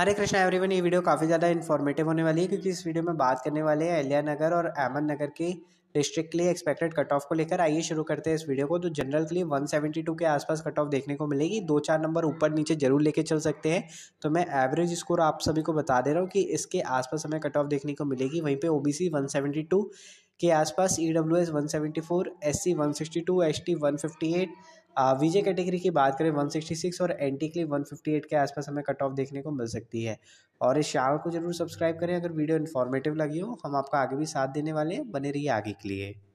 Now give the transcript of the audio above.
हरे Krishna everyone ये video काफ़ी ज़्यादा इन्फॉर्मेटिव होने वाली है क्योंकि इस वीडियो में बात करने वाले हैं अलिया नगर और अहमद नगर की डिस्ट्रिक्ट के लिए एक्सपेक्टेड कट ऑफ को लेकर आइए शुरू करते हैं इस वीडियो को तो जनरल के लिए 172 के आसपास कट ऑफ देखने को मिलेगी दो चार नंबर ऊपर नीचे जरूर लेके चल सकते हैं तो मैं एवरेज स्कोर आप सभी को बता दे रहा हूँ कि इसके आसपास हमें कट ऑफ देखने को मिलेगी वहीं पे ओबीसी टू के आसपास E W S one seventy four S C one sixty two S T one fifty eight विजय कैटेगरी की बात करें 166 और एंटी के लिए एट के आसपास हमें कट ऑफ देखने को मिल सकती है और इस चैनल को जरूर सब्सक्राइब करें अगर वीडियो इन्फॉर्मेटिव लगी हो हम आपका आगे भी साथ देने वाले हैं बने रहिए आगे के लिए